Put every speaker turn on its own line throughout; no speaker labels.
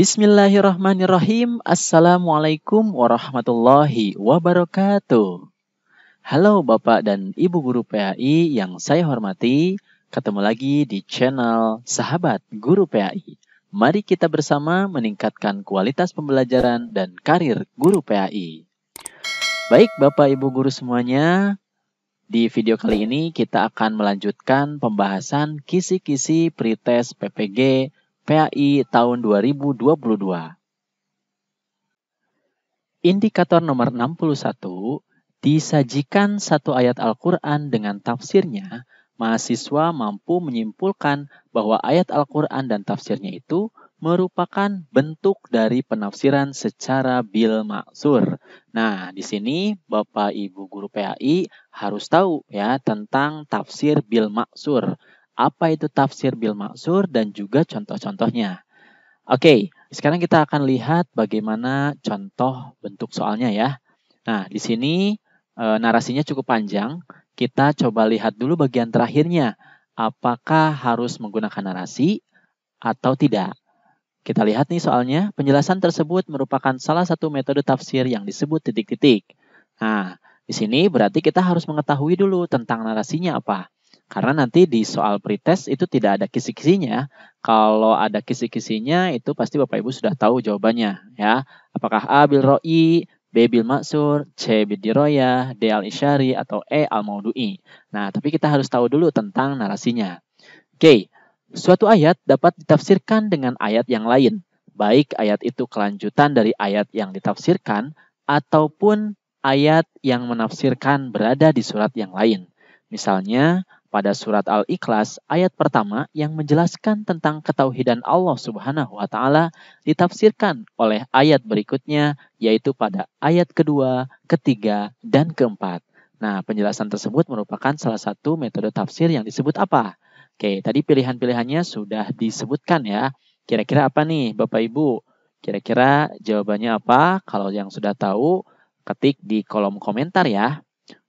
Bismillahirrahmanirrahim. Assalamualaikum warahmatullahi wabarakatuh. Halo Bapak dan Ibu Guru PAI yang saya hormati, ketemu lagi di channel Sahabat Guru PAI. Mari kita bersama meningkatkan kualitas pembelajaran dan karir guru PAI. Baik Bapak Ibu Guru semuanya, di video kali ini kita akan melanjutkan pembahasan kisi-kisi pretest PPG PAI tahun 2022. Indikator nomor 61, disajikan satu ayat Al-Quran dengan tafsirnya, mahasiswa mampu menyimpulkan bahwa ayat Al-Quran dan tafsirnya itu merupakan bentuk dari penafsiran secara bil maksur. Nah, di sini Bapak Ibu guru PAI harus tahu ya tentang tafsir bil maksur apa itu tafsir bil maksur dan juga contoh-contohnya. Oke, sekarang kita akan lihat bagaimana contoh bentuk soalnya ya. Nah, di sini e, narasinya cukup panjang. Kita coba lihat dulu bagian terakhirnya. Apakah harus menggunakan narasi atau tidak? Kita lihat nih soalnya, penjelasan tersebut merupakan salah satu metode tafsir yang disebut titik-titik. Nah, di sini berarti kita harus mengetahui dulu tentang narasinya apa. Karena nanti di soal pretest itu tidak ada kisi-kisinya. Kalau ada kisi-kisinya itu pasti Bapak Ibu sudah tahu jawabannya ya. Apakah A bil roi, B bil maksur, C bil diroya, D al isyari atau E al maudui. Nah, tapi kita harus tahu dulu tentang narasinya. Oke, suatu ayat dapat ditafsirkan dengan ayat yang lain, baik ayat itu kelanjutan dari ayat yang ditafsirkan ataupun ayat yang menafsirkan berada di surat yang lain. Misalnya, pada surat Al-Ikhlas ayat pertama yang menjelaskan tentang ketauhidan Allah Subhanahu wa taala ditafsirkan oleh ayat berikutnya yaitu pada ayat kedua, ketiga, dan keempat. Nah, penjelasan tersebut merupakan salah satu metode tafsir yang disebut apa? Oke, tadi pilihan-pilihannya sudah disebutkan ya. Kira-kira apa nih Bapak Ibu? Kira-kira jawabannya apa? Kalau yang sudah tahu, ketik di kolom komentar ya.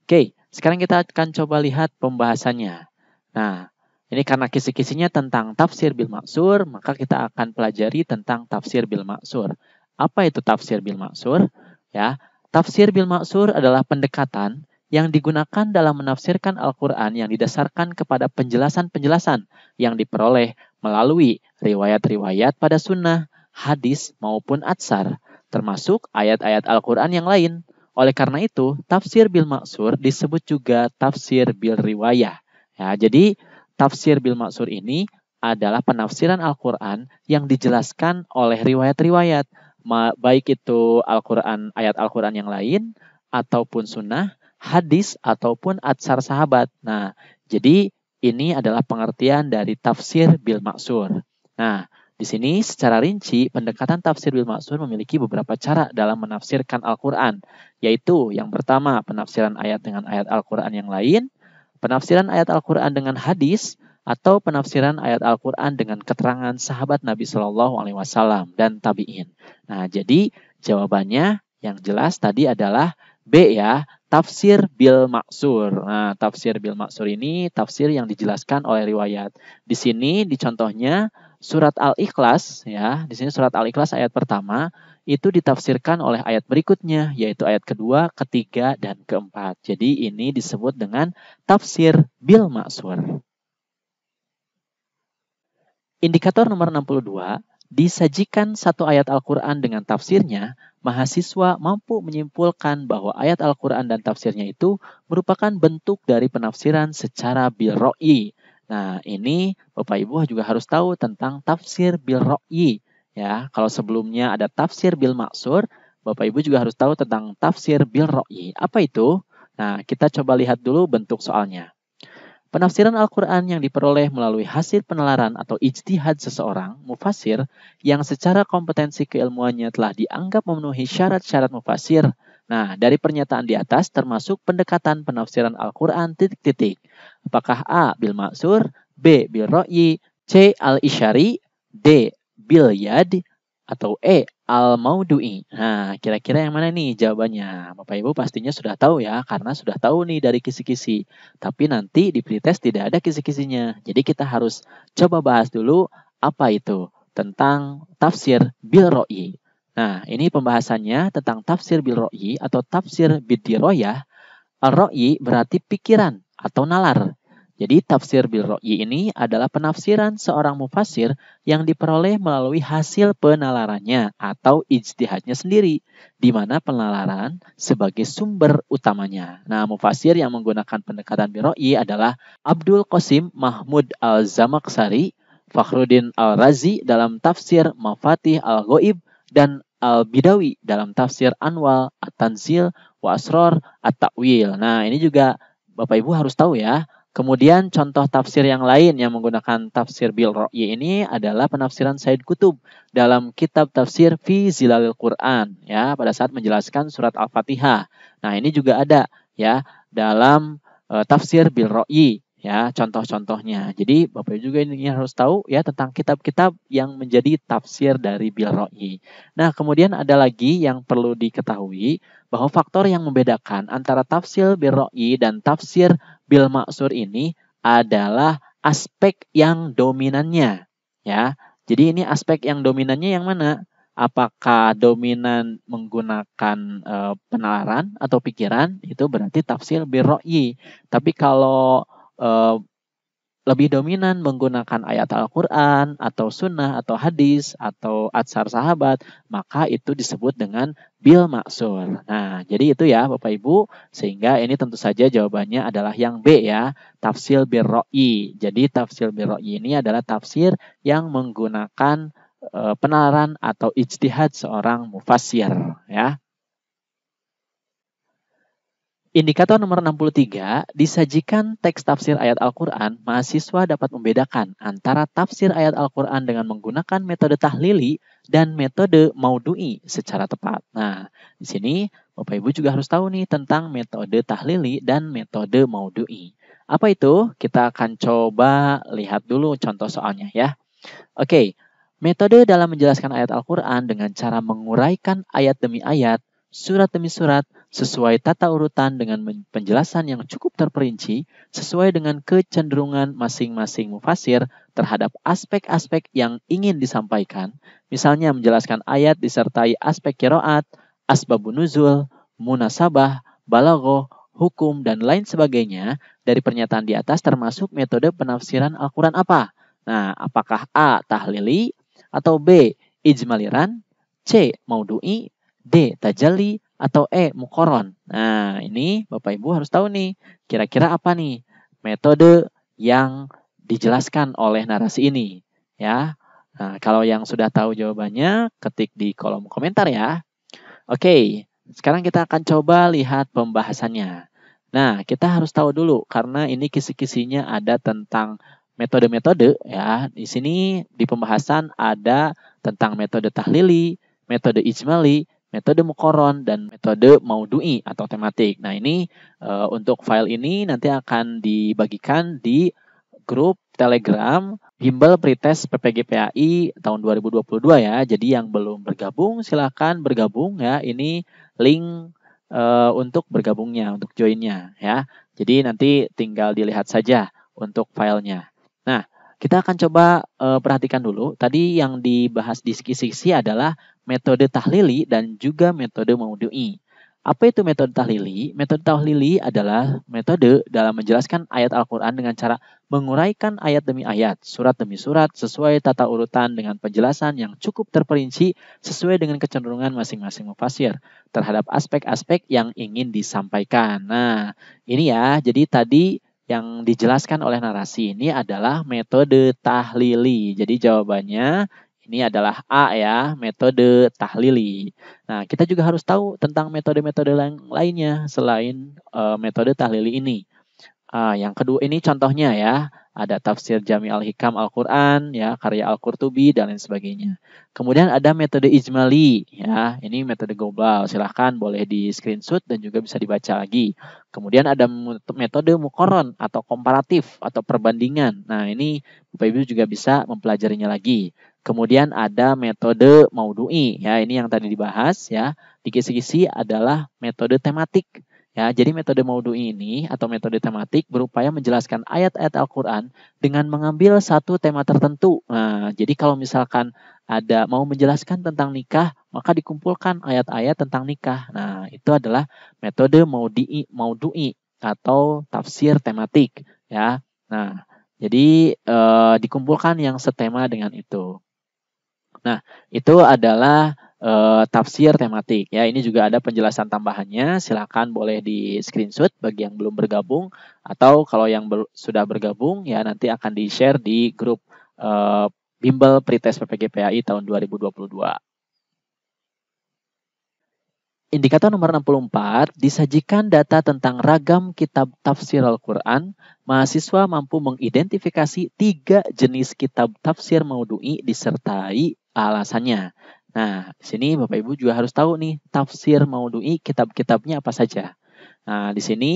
Oke, sekarang kita akan coba lihat pembahasannya. Nah, ini karena kisi-kisinya tentang tafsir bil maksur, maka kita akan pelajari tentang tafsir bil maksur. Apa itu tafsir bil maksur? Ya, tafsir bil maksur adalah pendekatan yang digunakan dalam menafsirkan Al-Quran yang didasarkan kepada penjelasan-penjelasan yang diperoleh melalui riwayat-riwayat pada sunnah, hadis, maupun atsar, termasuk ayat-ayat Al-Quran yang lain. Oleh karena itu, tafsir bil maksur disebut juga tafsir bil riwayah. Ya, jadi tafsir bil maksur ini adalah penafsiran Al-Qur'an yang dijelaskan oleh riwayat-riwayat, baik itu Al-Qur'an ayat Al-Qur'an yang lain ataupun sunnah, hadis ataupun atsar sahabat. Nah, jadi ini adalah pengertian dari tafsir bil maksur. Nah, di sini secara rinci pendekatan tafsir bil maksud memiliki beberapa cara dalam menafsirkan Al-Qur'an, yaitu yang pertama penafsiran ayat dengan ayat Al-Qur'an yang lain, penafsiran ayat Al-Qur'an dengan hadis atau penafsiran ayat Al-Qur'an dengan keterangan sahabat Nabi Shallallahu alaihi wasallam dan tabi'in. Nah, jadi jawabannya yang jelas tadi adalah B ya, tafsir bil maksur. Nah, tafsir bil maksur ini tafsir yang dijelaskan oleh riwayat. Di sini di contohnya surat Al-Ikhlas ya, di sini surat Al-Ikhlas ayat pertama itu ditafsirkan oleh ayat berikutnya yaitu ayat kedua, ketiga dan keempat. Jadi ini disebut dengan tafsir bil maksur. Indikator nomor 62, disajikan satu ayat Al-Qur'an dengan tafsirnya, mahasiswa mampu menyimpulkan bahwa ayat Al-Qur'an dan tafsirnya itu merupakan bentuk dari penafsiran secara bil ro'i Nah, ini Bapak Ibu juga harus tahu tentang tafsir bil ro'yi. Ya, kalau sebelumnya ada tafsir bil maksur, Bapak Ibu juga harus tahu tentang tafsir bil ro'yi. Apa itu? Nah, kita coba lihat dulu bentuk soalnya. Penafsiran Al-Quran yang diperoleh melalui hasil penelaran atau ijtihad seseorang, mufasir, yang secara kompetensi keilmuannya telah dianggap memenuhi syarat-syarat mufasir, Nah, dari pernyataan di atas termasuk pendekatan penafsiran Al-Quran titik-titik. Apakah A. Bil Maksur, B. Bil Ro'yi, C. al ishari, D. Bil Yad, atau E. Al-Maudu'i. Nah, kira-kira yang mana nih jawabannya? Bapak Ibu pastinya sudah tahu ya, karena sudah tahu nih dari kisi-kisi. Tapi nanti di pretest tidak ada kisi-kisinya. Jadi kita harus coba bahas dulu apa itu tentang tafsir bil royi. Nah, ini pembahasannya tentang tafsir bil ro'yi atau tafsir bidiroyah. Al-ro'yi berarti pikiran atau nalar. Jadi tafsir bil ro'yi ini adalah penafsiran seorang mufasir yang diperoleh melalui hasil penalarannya atau ijtihadnya sendiri, di mana penalaran sebagai sumber utamanya. Nah, mufasir yang menggunakan pendekatan bil ro'yi adalah Abdul Qasim Mahmud Al-Zamaksari, Fakhruddin Al-Razi dalam tafsir Mafatih Al-Ghaib, dan Al-Bidawi dalam tafsir Anwal At-Tanzil wa At-Ta'wil. Nah, ini juga Bapak Ibu harus tahu ya. Kemudian contoh tafsir yang lain yang menggunakan tafsir bil ro'yi ini adalah penafsiran Said Kutub dalam kitab tafsir Fi Zilalil Quran ya pada saat menjelaskan surat Al-Fatihah. Nah, ini juga ada ya dalam e, tafsir bil ro'yi ya contoh-contohnya. Jadi Bapak juga ini harus tahu ya tentang kitab-kitab yang menjadi tafsir dari Bilroi. Nah, kemudian ada lagi yang perlu diketahui bahwa faktor yang membedakan antara tafsir Bilroi dan tafsir Bil Maksur ini adalah aspek yang dominannya ya. Jadi ini aspek yang dominannya yang mana? Apakah dominan menggunakan e, penalaran atau pikiran itu berarti tafsir biroi. Tapi kalau Eh, lebih dominan menggunakan ayat Al-Quran atau sunnah atau hadis atau atsar sahabat, maka itu disebut dengan bil maksur. Nah, jadi itu ya Bapak Ibu, sehingga ini tentu saja jawabannya adalah yang B ya, tafsir birroi. Jadi tafsir birroi ini adalah tafsir yang menggunakan eh, penalaran atau ijtihad seorang mufassir ya. Indikator nomor 63, disajikan teks tafsir ayat Al-Quran, mahasiswa dapat membedakan antara tafsir ayat Al-Quran dengan menggunakan metode tahlili dan metode maudui secara tepat. Nah, di sini Bapak Ibu juga harus tahu nih tentang metode tahlili dan metode maudui. Apa itu? Kita akan coba lihat dulu contoh soalnya ya. Oke, metode dalam menjelaskan ayat Al-Quran dengan cara menguraikan ayat demi ayat, surat demi surat, sesuai tata urutan dengan penjelasan yang cukup terperinci, sesuai dengan kecenderungan masing-masing mufasir terhadap aspek-aspek yang ingin disampaikan, misalnya menjelaskan ayat disertai aspek kiroat, asbabun nuzul, munasabah, balagoh, hukum, dan lain sebagainya dari pernyataan di atas termasuk metode penafsiran Al-Quran apa? Nah, apakah A. Tahlili atau B. Ijmaliran, C. Maudu'i, D. Tajalli, atau E mukoron. Nah, ini Bapak Ibu harus tahu nih, kira-kira apa nih metode yang dijelaskan oleh narasi ini, ya. Nah, kalau yang sudah tahu jawabannya, ketik di kolom komentar ya. Oke, sekarang kita akan coba lihat pembahasannya. Nah, kita harus tahu dulu karena ini kisi-kisinya ada tentang metode-metode ya. Di sini di pembahasan ada tentang metode tahlili, metode ijmali, metode mukoron dan metode maudui atau tematik. Nah ini e, untuk file ini nanti akan dibagikan di grup Telegram Bimbel Pretest PPGPAI tahun 2022 ya. Jadi yang belum bergabung silahkan bergabung ya. Ini link e, untuk bergabungnya, untuk joinnya ya. Jadi nanti tinggal dilihat saja untuk filenya. Nah kita akan coba uh, perhatikan dulu. Tadi yang dibahas di sisi-sisi adalah metode tahlili dan juga metode maudu'i. Apa itu metode tahlili? Metode tahlili adalah metode dalam menjelaskan ayat Al-Quran dengan cara menguraikan ayat demi ayat, surat demi surat, sesuai tata urutan dengan penjelasan yang cukup terperinci sesuai dengan kecenderungan masing-masing mufasir terhadap aspek-aspek yang ingin disampaikan. Nah, ini ya, jadi tadi yang dijelaskan oleh narasi ini adalah metode tahlili. Jadi jawabannya ini adalah A ya, metode tahlili. Nah, kita juga harus tahu tentang metode-metode lainnya selain uh, metode tahlili ini. Uh, yang kedua ini contohnya ya, ada tafsir Jami al-Hikam Al-Qur'an ya karya Al-Qurtubi dan lain sebagainya. Kemudian ada metode ijmali ya, ini metode global. Silahkan boleh di screenshot dan juga bisa dibaca lagi. Kemudian ada metode mukoron atau komparatif atau perbandingan. Nah, ini Bapak Ibu juga bisa mempelajarinya lagi. Kemudian ada metode maudui ya, ini yang tadi dibahas ya. Di kisi-kisi adalah metode tematik. Ya, jadi metode maudu ini atau metode tematik berupaya menjelaskan ayat-ayat Al-Quran dengan mengambil satu tema tertentu. Nah, jadi kalau misalkan ada mau menjelaskan tentang nikah, maka dikumpulkan ayat-ayat tentang nikah. Nah, itu adalah metode maudui, maudui atau tafsir tematik. Ya, nah, jadi e, dikumpulkan yang setema dengan itu. Nah, itu adalah uh, tafsir tematik. Ya, ini juga ada penjelasan tambahannya. Silakan boleh di screenshot bagi yang belum bergabung atau kalau yang ber sudah bergabung ya nanti akan di-share di grup uh, Bimbel Pretest PPGPAI tahun 2022. Indikator nomor 64, disajikan data tentang ragam kitab tafsir Al-Quran, mahasiswa mampu mengidentifikasi tiga jenis kitab tafsir maudui disertai alasannya. Nah, di sini Bapak Ibu juga harus tahu nih tafsir maudhu'i kitab-kitabnya apa saja. Nah, di sini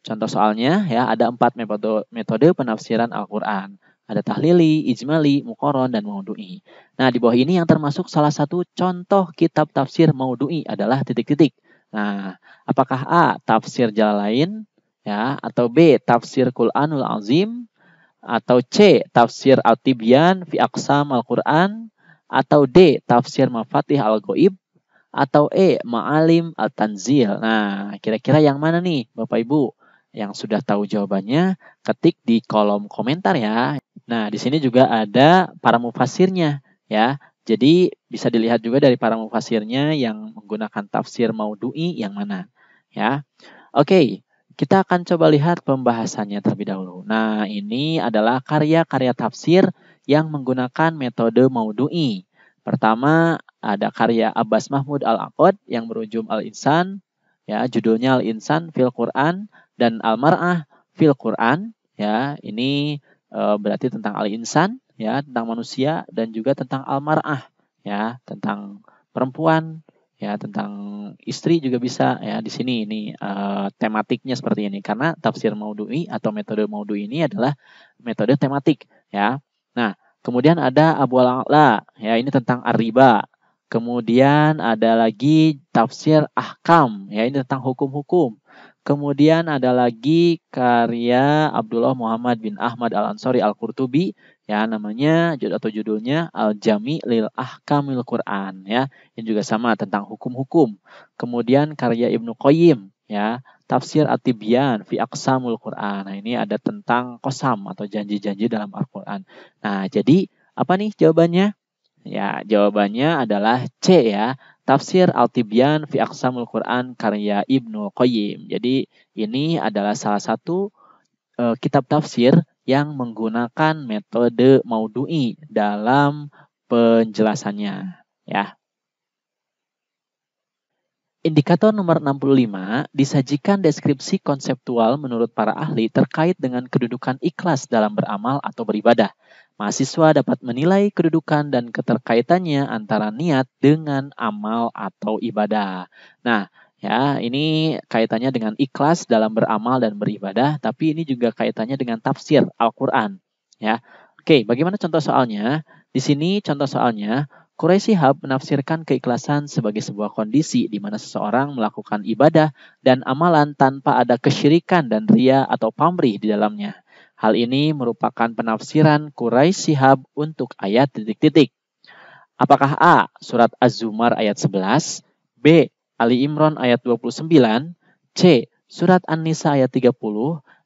contoh soalnya ya ada empat metode, metode penafsiran Al-Qur'an. Ada tahlili, ijmali, mukoron, dan maudu'i. Nah, di bawah ini yang termasuk salah satu contoh kitab tafsir maudu'i adalah titik-titik. Nah, apakah A. Tafsir jalan lain, ya, atau B. Tafsir Qur'anul Azim, atau C. Tafsir Al-Tibyan fi Aqsam Al-Qur'an, atau D tafsir mafatih al-ghaib atau E ma'alim al-tanzil. Nah, kira-kira yang mana nih Bapak Ibu? Yang sudah tahu jawabannya ketik di kolom komentar ya. Nah, di sini juga ada para mufasirnya ya. Jadi bisa dilihat juga dari para mufasirnya yang menggunakan tafsir maudui yang mana ya. Oke, kita akan coba lihat pembahasannya terlebih dahulu. Nah, ini adalah karya-karya tafsir yang menggunakan metode maudu'i. Pertama, ada karya Abbas Mahmud Al-Aqad yang berujung Al-Insan, ya, judulnya Al-Insan fil Quran dan Al-Mar'ah fil Quran, ya. Ini e, berarti tentang Al-Insan, ya, tentang manusia dan juga tentang Al-Mar'ah, ya, tentang perempuan, ya, tentang istri juga bisa, ya. Di sini ini e, tematiknya seperti ini karena tafsir maudu'i atau metode maudu'i ini adalah metode tematik, ya. Nah, kemudian ada Abu al Ala, ya ini tentang Ar-Riba. Kemudian ada lagi tafsir Ahkam, ya ini tentang hukum-hukum. Kemudian ada lagi karya Abdullah Muhammad bin Ahmad Al-Ansari Al-Qurtubi ya namanya atau judulnya Al-Jami lil Ahkamil Quran ya. Ini juga sama tentang hukum-hukum. Kemudian karya Ibnu Qayyim ya tafsir at-tibyan fi aqsamul Quran. Nah, ini ada tentang kosam atau janji-janji dalam Al-Quran. Nah, jadi apa nih jawabannya? Ya, jawabannya adalah C ya. Tafsir Al-Tibyan fi Aqsamul Quran karya Ibnu Qayyim. Jadi, ini adalah salah satu e, kitab tafsir yang menggunakan metode maudui dalam penjelasannya, ya. Indikator nomor 65 disajikan deskripsi konseptual menurut para ahli terkait dengan kedudukan ikhlas dalam beramal atau beribadah. Mahasiswa dapat menilai kedudukan dan keterkaitannya antara niat dengan amal atau ibadah. Nah, ya, ini kaitannya dengan ikhlas dalam beramal dan beribadah, tapi ini juga kaitannya dengan tafsir Al-Qur'an, ya. Oke, bagaimana contoh soalnya? Di sini contoh soalnya Quraisy Hab menafsirkan keikhlasan sebagai sebuah kondisi di mana seseorang melakukan ibadah dan amalan tanpa ada kesyirikan dan ria atau pamrih di dalamnya. Hal ini merupakan penafsiran Quraisy Sihab untuk ayat titik-titik. Apakah A. Surat Az-Zumar ayat 11, B. Ali Imran ayat 29, C. Surat An-Nisa ayat 30,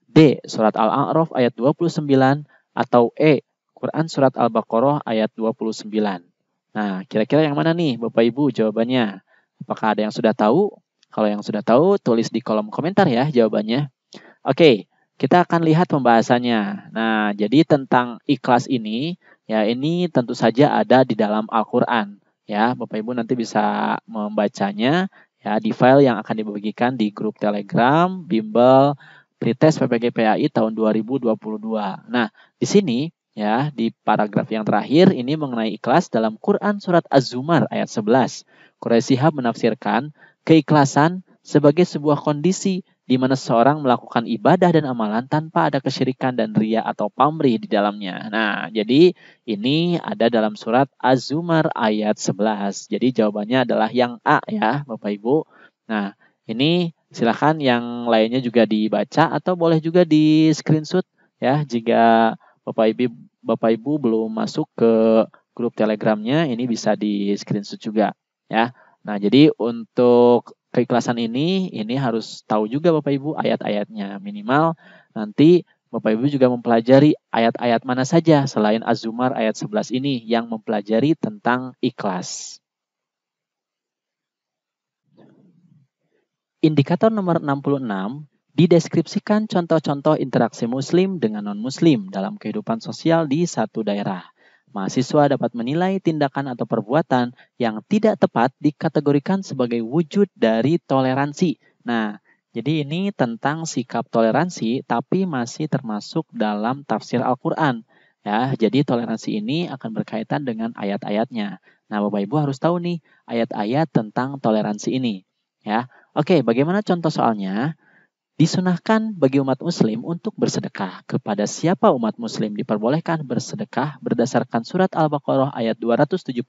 D. Surat Al-A'raf ayat 29, atau E. Quran Surat Al-Baqarah ayat 29. Nah, kira-kira yang mana nih Bapak Ibu jawabannya? Apakah ada yang sudah tahu? Kalau yang sudah tahu, tulis di kolom komentar ya jawabannya. Oke, kita akan lihat pembahasannya. Nah, jadi tentang ikhlas ini, ya ini tentu saja ada di dalam Al-Quran. Ya, Bapak Ibu nanti bisa membacanya ya di file yang akan dibagikan di grup Telegram, Bimbel, Pretest PPGPAI tahun 2022. Nah, di sini ya di paragraf yang terakhir ini mengenai ikhlas dalam Quran surat Az-Zumar ayat 11. Quraisy menafsirkan keikhlasan sebagai sebuah kondisi di mana seorang melakukan ibadah dan amalan tanpa ada kesyirikan dan ria atau pamrih di dalamnya. Nah, jadi ini ada dalam surat Az-Zumar ayat 11. Jadi jawabannya adalah yang A ya, Bapak Ibu. Nah, ini silakan yang lainnya juga dibaca atau boleh juga di screenshot ya jika Bapak Ibu Bapak Ibu belum masuk ke grup Telegramnya, ini bisa di screenshot juga ya. Nah, jadi untuk keikhlasan ini ini harus tahu juga Bapak Ibu ayat-ayatnya minimal nanti Bapak Ibu juga mempelajari ayat-ayat mana saja selain Az-Zumar ayat 11 ini yang mempelajari tentang ikhlas. Indikator nomor 66 dideskripsikan contoh-contoh interaksi Muslim dengan non-Muslim dalam kehidupan sosial di satu daerah. Mahasiswa dapat menilai tindakan atau perbuatan yang tidak tepat dikategorikan sebagai wujud dari toleransi. Nah, jadi ini tentang sikap toleransi tapi masih termasuk dalam tafsir Al-Qur'an. Ya, jadi toleransi ini akan berkaitan dengan ayat-ayatnya. Nah, Bapak Ibu harus tahu nih ayat-ayat tentang toleransi ini, ya. Oke, bagaimana contoh soalnya? disunahkan bagi umat muslim untuk bersedekah. Kepada siapa umat muslim diperbolehkan bersedekah berdasarkan surat Al-Baqarah ayat 272.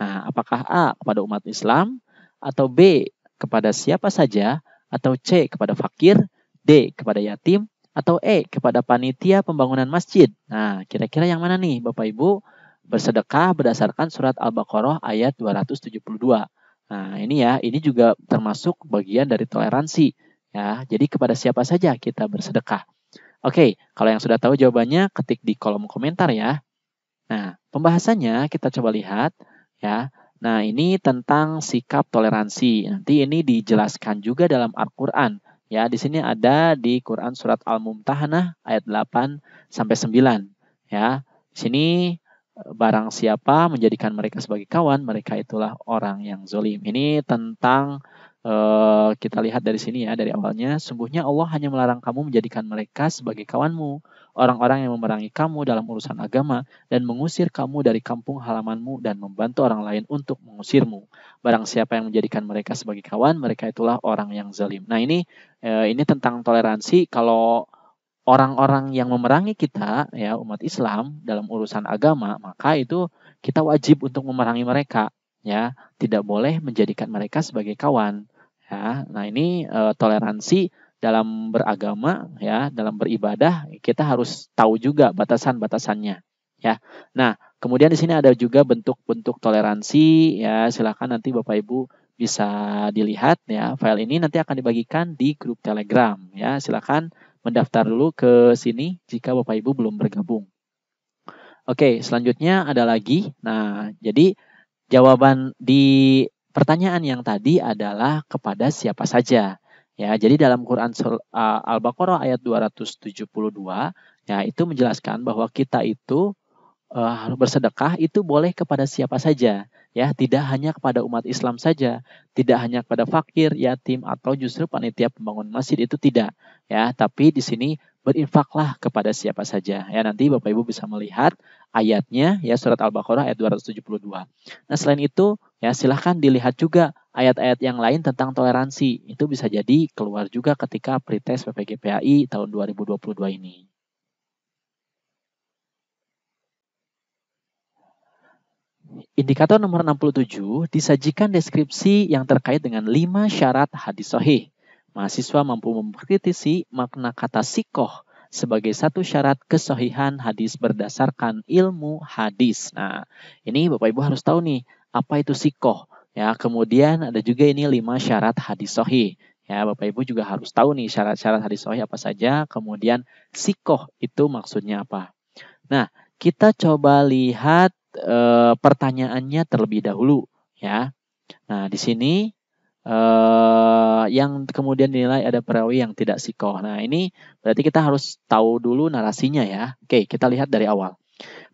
Nah, apakah A kepada umat Islam atau B kepada siapa saja atau C kepada fakir, D kepada yatim atau E kepada panitia pembangunan masjid. Nah, kira-kira yang mana nih Bapak Ibu? Bersedekah berdasarkan surat Al-Baqarah ayat 272. Nah, ini ya, ini juga termasuk bagian dari toleransi Ya, jadi kepada siapa saja kita bersedekah. Oke, kalau yang sudah tahu jawabannya ketik di kolom komentar ya. Nah, pembahasannya kita coba lihat ya. Nah, ini tentang sikap toleransi. Nanti ini dijelaskan juga dalam Al-Qur'an. Ya, di sini ada di Quran surat Al-Mumtahanah ayat 8 sampai 9. Ya. Di sini e, barang siapa menjadikan mereka sebagai kawan, mereka itulah orang yang zolim. Ini tentang Eh, kita lihat dari sini ya dari awalnya sungguhnya Allah hanya melarang kamu menjadikan mereka sebagai kawanmu orang-orang yang memerangi kamu dalam urusan agama dan mengusir kamu dari kampung halamanmu dan membantu orang lain untuk mengusirmu barang siapa yang menjadikan mereka sebagai kawan mereka itulah orang yang zalim nah ini eh, ini tentang toleransi kalau orang-orang yang memerangi kita ya umat Islam dalam urusan agama maka itu kita wajib untuk memerangi mereka ya tidak boleh menjadikan mereka sebagai kawan Ya, nah ini e, toleransi dalam beragama ya, dalam beribadah kita harus tahu juga batasan-batasannya ya. Nah, kemudian di sini ada juga bentuk-bentuk toleransi ya. Silakan nanti Bapak Ibu bisa dilihat ya. File ini nanti akan dibagikan di grup Telegram ya. Silakan mendaftar dulu ke sini jika Bapak Ibu belum bergabung. Oke, selanjutnya ada lagi. Nah, jadi jawaban di Pertanyaan yang tadi adalah kepada siapa saja. Ya, jadi dalam Quran Al-Baqarah ayat 272, ya itu menjelaskan bahwa kita itu uh, bersedekah itu boleh kepada siapa saja, ya, tidak hanya kepada umat Islam saja, tidak hanya kepada fakir, yatim atau justru panitia pembangun masjid itu tidak, ya, tapi di sini berinfaklah kepada siapa saja. Ya nanti Bapak Ibu bisa melihat ayatnya ya surat Al-Baqarah ayat 272. Nah, selain itu ya silahkan dilihat juga ayat-ayat yang lain tentang toleransi. Itu bisa jadi keluar juga ketika pretest PPGPAI tahun 2022 ini. Indikator nomor 67 disajikan deskripsi yang terkait dengan lima syarat hadis sahih mahasiswa mampu mengkritisi makna kata sikoh sebagai satu syarat kesohihan hadis berdasarkan ilmu hadis. Nah, ini Bapak Ibu harus tahu nih, apa itu sikoh. Ya, kemudian ada juga ini lima syarat hadis sohi. Ya, Bapak Ibu juga harus tahu nih syarat-syarat hadis sohi apa saja. Kemudian sikoh itu maksudnya apa. Nah, kita coba lihat e, pertanyaannya terlebih dahulu. Ya, nah di sini Uh, yang kemudian dinilai ada perawi yang tidak sikoh. Nah ini berarti kita harus tahu dulu narasinya ya. Oke, kita lihat dari awal.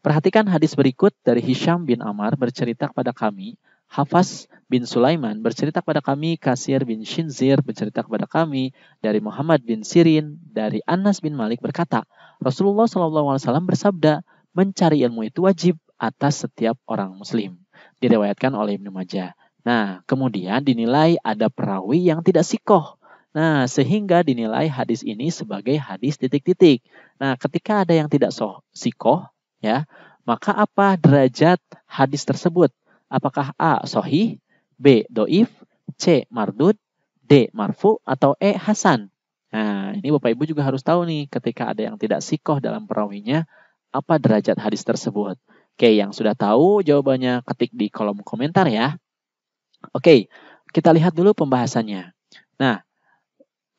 Perhatikan hadis berikut dari Hisham bin Amar bercerita kepada kami. Hafaz bin Sulaiman bercerita kepada kami, Kasir bin Shinzir bercerita kepada kami, dari Muhammad bin Sirin, dari Anas bin Malik berkata, Rasulullah SAW bersabda, mencari ilmu itu wajib atas setiap orang muslim. Direwayatkan oleh Ibnu Majah. Nah, kemudian dinilai ada perawi yang tidak sikoh. Nah, sehingga dinilai hadis ini sebagai hadis titik-titik. Nah, ketika ada yang tidak soh, sikoh, ya, maka apa derajat hadis tersebut? Apakah A. Sohih, B. Doif, C. Mardud, D. Marfu, atau E. Hasan? Nah, ini Bapak Ibu juga harus tahu nih ketika ada yang tidak sikoh dalam perawinya, apa derajat hadis tersebut. Oke, yang sudah tahu jawabannya ketik di kolom komentar ya. Oke, kita lihat dulu pembahasannya. Nah,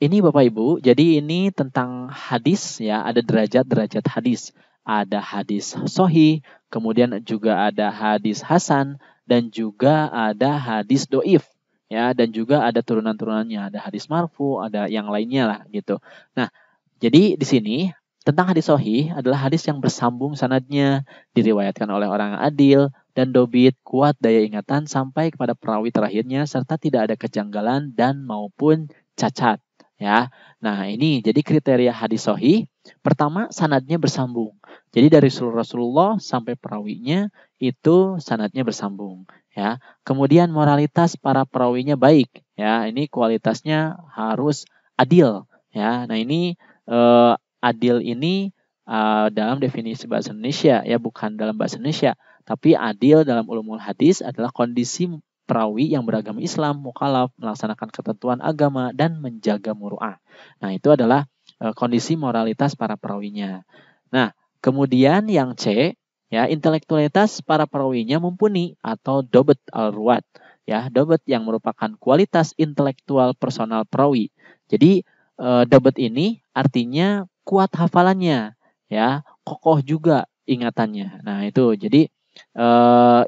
ini Bapak Ibu, jadi ini tentang hadis ya, ada derajat-derajat hadis. Ada hadis sohi, kemudian juga ada hadis hasan, dan juga ada hadis doif. Ya, dan juga ada turunan-turunannya, ada hadis marfu, ada yang lainnya lah gitu. Nah, jadi di sini tentang hadis sohih adalah hadis yang bersambung sanadnya, diriwayatkan oleh orang adil dan dobit, kuat daya ingatan sampai kepada perawi terakhirnya, serta tidak ada kejanggalan dan maupun cacat. Ya, nah ini jadi kriteria hadis sohih. Pertama, sanadnya bersambung. Jadi dari Rasulullah sampai perawinya itu sanadnya bersambung. Ya, kemudian moralitas para perawinya baik. Ya, ini kualitasnya harus adil. Ya, nah ini eh, adil ini uh, dalam definisi bahasa Indonesia ya bukan dalam bahasa Indonesia tapi adil dalam ulumul hadis adalah kondisi perawi yang beragama Islam mukalaf melaksanakan ketentuan agama dan menjaga muru'ah. Nah, itu adalah uh, kondisi moralitas para perawinya. Nah, kemudian yang C ya intelektualitas para perawinya mumpuni atau dobet al-ruwat ya dobet yang merupakan kualitas intelektual personal perawi. Jadi e, dobet ini artinya kuat hafalannya, ya, kokoh juga ingatannya. Nah, itu. Jadi e,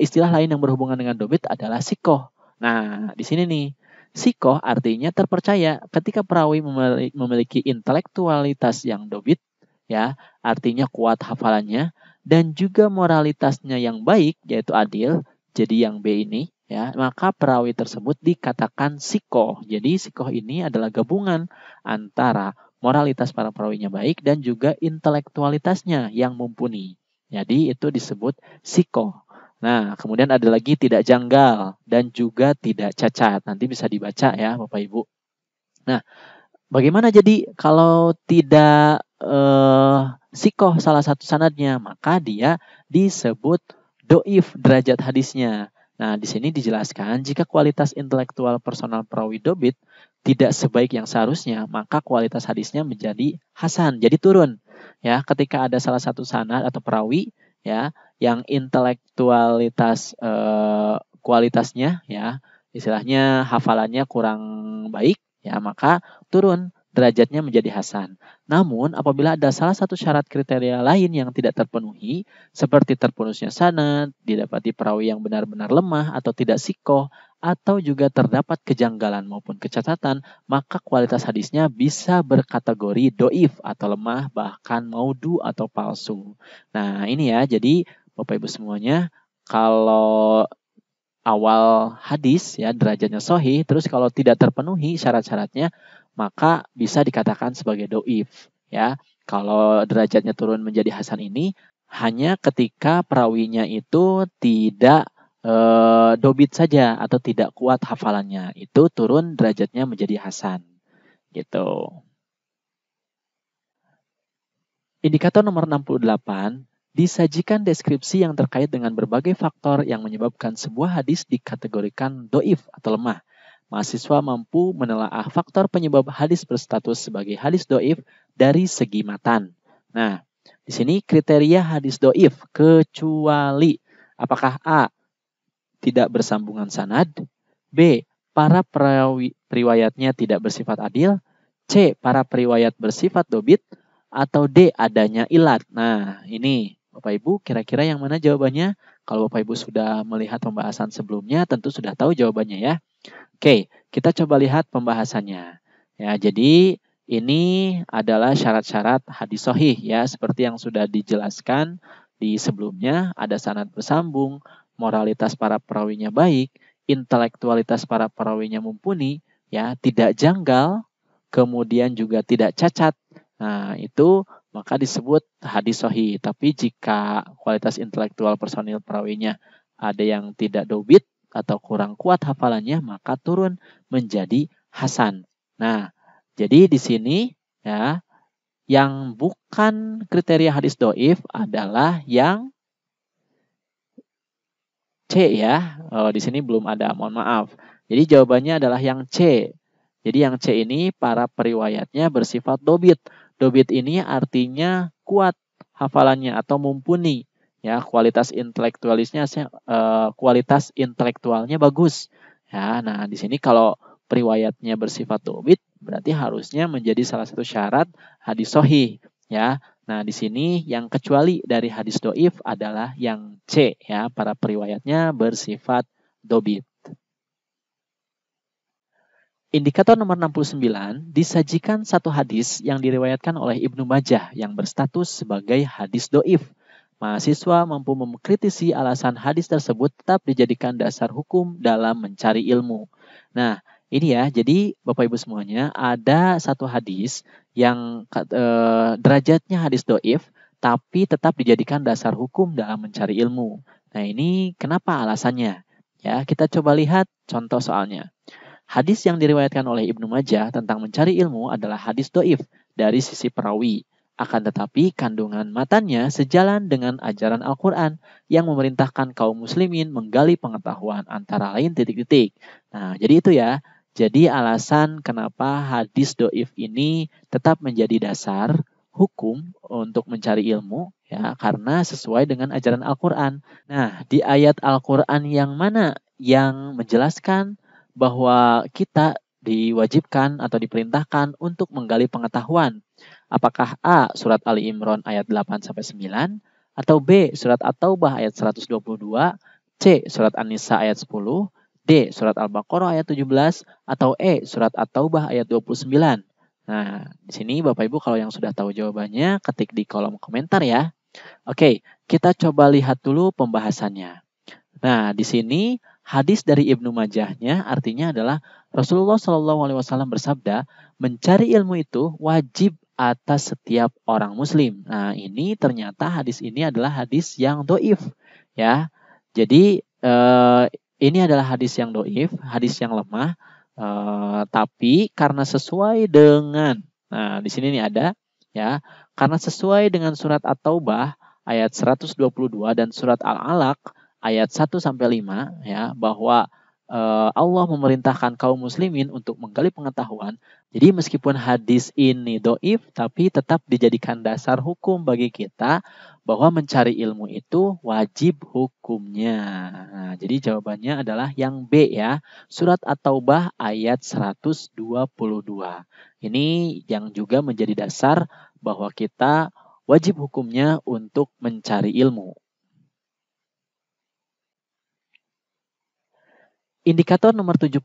istilah lain yang berhubungan dengan dobit adalah sikoh. Nah, di sini nih, sikoh artinya terpercaya. Ketika perawi memiliki intelektualitas yang dobit, ya, artinya kuat hafalannya dan juga moralitasnya yang baik yaitu adil. Jadi yang B ini ya, maka perawi tersebut dikatakan sikoh. Jadi sikoh ini adalah gabungan antara moralitas para perawinya baik dan juga intelektualitasnya yang mumpuni. Jadi itu disebut siko. Nah, kemudian ada lagi tidak janggal dan juga tidak cacat. Nanti bisa dibaca ya, Bapak Ibu. Nah, bagaimana jadi kalau tidak eh, siko salah satu sanadnya, maka dia disebut doif derajat hadisnya. Nah, di sini dijelaskan jika kualitas intelektual personal perawi dobit tidak sebaik yang seharusnya, maka kualitas hadisnya menjadi hasan, jadi turun. Ya, ketika ada salah satu sanad atau perawi ya yang intelektualitas eh, kualitasnya ya, istilahnya hafalannya kurang baik ya, maka turun derajatnya menjadi hasan. Namun, apabila ada salah satu syarat kriteria lain yang tidak terpenuhi, seperti terpenuhinya sanad, didapati perawi yang benar-benar lemah atau tidak sikoh, atau juga terdapat kejanggalan maupun kecatatan, maka kualitas hadisnya bisa berkategori doif atau lemah, bahkan maudu atau palsu. Nah, ini ya, jadi Bapak Ibu semuanya, kalau awal hadis ya derajatnya sohi terus kalau tidak terpenuhi syarat-syaratnya maka bisa dikatakan sebagai doif ya kalau derajatnya turun menjadi hasan ini hanya ketika perawinya itu tidak e, dobit saja atau tidak kuat hafalannya itu turun derajatnya menjadi hasan gitu indikator nomor 68 disajikan deskripsi yang terkait dengan berbagai faktor yang menyebabkan sebuah hadis dikategorikan doif atau lemah. Mahasiswa mampu menelaah faktor penyebab hadis berstatus sebagai hadis doif dari segi matan. Nah, di sini kriteria hadis doif kecuali apakah A. Tidak bersambungan sanad B. Para periwayatnya tidak bersifat adil C. Para periwayat bersifat dobit atau D adanya ilat. Nah, ini Bapak Ibu, kira-kira yang mana jawabannya? Kalau Bapak Ibu sudah melihat pembahasan sebelumnya, tentu sudah tahu jawabannya ya. Oke, kita coba lihat pembahasannya. Ya, jadi ini adalah syarat-syarat hadis sohih ya, seperti yang sudah dijelaskan di sebelumnya. Ada sanad bersambung, moralitas para perawinya baik, intelektualitas para perawinya mumpuni, ya tidak janggal, kemudian juga tidak cacat. Nah, itu maka disebut hadis sohi. Tapi jika kualitas intelektual personil perawinya ada yang tidak dobit atau kurang kuat hafalannya, maka turun menjadi hasan. Nah, jadi di sini ya yang bukan kriteria hadis doif adalah yang C ya. Oh, di sini belum ada, mohon maaf. Jadi jawabannya adalah yang C. Jadi yang C ini para periwayatnya bersifat dobit Dobit ini artinya kuat hafalannya atau mumpuni ya kualitas intelektualisnya uh, kualitas intelektualnya bagus ya nah di sini kalau periwayatnya bersifat dobit berarti harusnya menjadi salah satu syarat hadis sohi ya nah di sini yang kecuali dari hadis doif adalah yang c ya para periwayatnya bersifat dobit Indikator nomor 69 disajikan satu hadis yang diriwayatkan oleh Ibnu Majah yang berstatus sebagai hadis doif. Mahasiswa mampu mengkritisi alasan hadis tersebut tetap dijadikan dasar hukum dalam mencari ilmu. Nah, ini ya, jadi Bapak Ibu semuanya ada satu hadis yang e, derajatnya hadis doif, tapi tetap dijadikan dasar hukum dalam mencari ilmu. Nah ini kenapa alasannya? Ya, kita coba lihat contoh soalnya. Hadis yang diriwayatkan oleh Ibnu Majah tentang mencari ilmu adalah hadis doif dari sisi perawi. Akan tetapi kandungan matanya sejalan dengan ajaran Al-Quran yang memerintahkan kaum muslimin menggali pengetahuan antara lain titik-titik. Nah, jadi itu ya. Jadi alasan kenapa hadis doif ini tetap menjadi dasar hukum untuk mencari ilmu ya karena sesuai dengan ajaran Al-Quran. Nah, di ayat Al-Quran yang mana yang menjelaskan bahwa kita diwajibkan atau diperintahkan untuk menggali pengetahuan. Apakah A. Surat Ali Imran ayat 8-9, sampai atau B. Surat At-Taubah ayat 122, C. Surat An-Nisa ayat 10, D. Surat Al-Baqarah ayat 17, atau E. Surat At-Taubah ayat 29. Nah, di sini Bapak Ibu kalau yang sudah tahu jawabannya, ketik di kolom komentar ya. Oke, kita coba lihat dulu pembahasannya. Nah, di sini hadis dari Ibnu Majahnya artinya adalah Rasulullah Shallallahu Alaihi Wasallam bersabda mencari ilmu itu wajib atas setiap orang Muslim. Nah ini ternyata hadis ini adalah hadis yang doif ya. Jadi eh, ini adalah hadis yang doif, hadis yang lemah. Eh, tapi karena sesuai dengan nah di sini nih ada ya karena sesuai dengan surat At-Taubah ayat 122 dan surat Al-Alaq ayat 1 sampai 5 ya bahwa eh, Allah memerintahkan kaum muslimin untuk menggali pengetahuan. Jadi meskipun hadis ini doif, tapi tetap dijadikan dasar hukum bagi kita bahwa mencari ilmu itu wajib hukumnya. Nah, jadi jawabannya adalah yang B ya, surat At-Taubah ayat 122. Ini yang juga menjadi dasar bahwa kita wajib hukumnya untuk mencari ilmu. Indikator nomor 70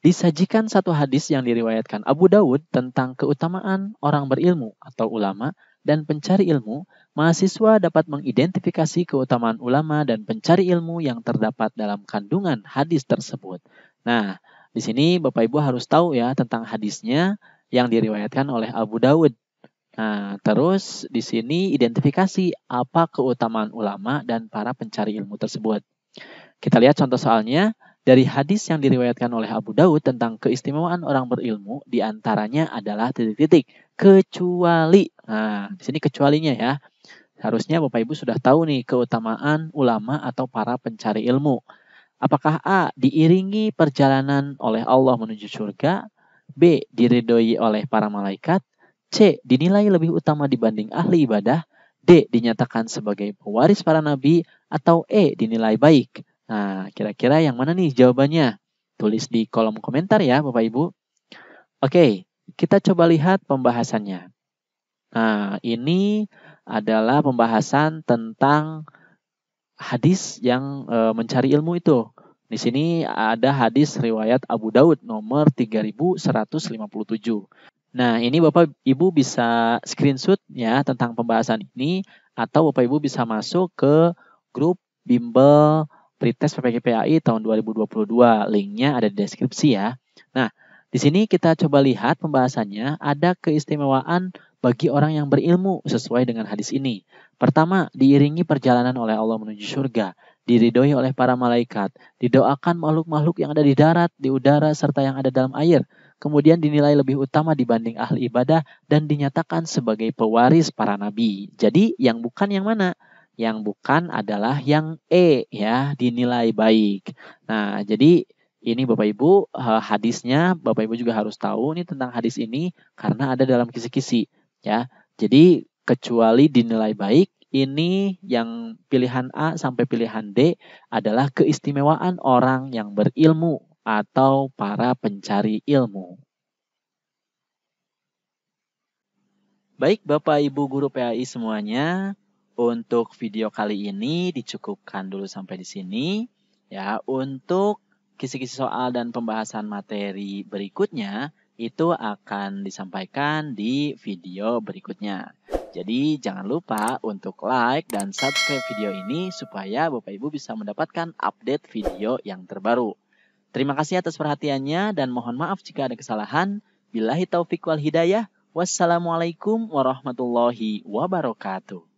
disajikan satu hadis yang diriwayatkan Abu Dawud tentang keutamaan orang berilmu atau ulama dan pencari ilmu, mahasiswa dapat mengidentifikasi keutamaan ulama dan pencari ilmu yang terdapat dalam kandungan hadis tersebut. Nah, di sini Bapak Ibu harus tahu ya tentang hadisnya yang diriwayatkan oleh Abu Dawud. Nah, terus di sini identifikasi apa keutamaan ulama dan para pencari ilmu tersebut. Kita lihat contoh soalnya. Dari hadis yang diriwayatkan oleh Abu Daud tentang keistimewaan orang berilmu, diantaranya adalah titik-titik kecuali. Nah, di sini kecualinya ya. Harusnya Bapak Ibu sudah tahu nih keutamaan ulama atau para pencari ilmu. Apakah A. Diiringi perjalanan oleh Allah menuju surga? B. Diridoi oleh para malaikat? C. Dinilai lebih utama dibanding ahli ibadah? D. Dinyatakan sebagai pewaris para nabi? Atau E. Dinilai baik? Nah, kira-kira yang mana nih jawabannya? Tulis di kolom komentar ya, Bapak Ibu. Oke, kita coba lihat pembahasannya. Nah, ini adalah pembahasan tentang hadis yang e, mencari ilmu itu. Di sini ada hadis riwayat Abu Daud nomor 3157. Nah, ini Bapak Ibu bisa screenshot ya tentang pembahasan ini atau Bapak Ibu bisa masuk ke grup bimbel pretest PPKPAI tahun 2022. Linknya ada di deskripsi ya. Nah, di sini kita coba lihat pembahasannya ada keistimewaan bagi orang yang berilmu sesuai dengan hadis ini. Pertama, diiringi perjalanan oleh Allah menuju surga, diridhoi oleh para malaikat, didoakan makhluk-makhluk yang ada di darat, di udara, serta yang ada dalam air. Kemudian dinilai lebih utama dibanding ahli ibadah dan dinyatakan sebagai pewaris para nabi. Jadi yang bukan yang mana? yang bukan adalah yang E ya dinilai baik. Nah, jadi ini Bapak Ibu hadisnya Bapak Ibu juga harus tahu ini tentang hadis ini karena ada dalam kisi-kisi ya. Jadi kecuali dinilai baik ini yang pilihan A sampai pilihan D adalah keistimewaan orang yang berilmu atau para pencari ilmu. Baik Bapak Ibu guru PAI semuanya, untuk video kali ini dicukupkan dulu sampai di sini. Ya, untuk kisi-kisi soal dan pembahasan materi berikutnya itu akan disampaikan di video berikutnya. Jadi jangan lupa untuk like dan subscribe video ini supaya Bapak Ibu bisa mendapatkan update video yang terbaru. Terima kasih atas perhatiannya dan mohon maaf jika ada kesalahan. Bilahi taufiq wal hidayah. Wassalamualaikum warahmatullahi wabarakatuh.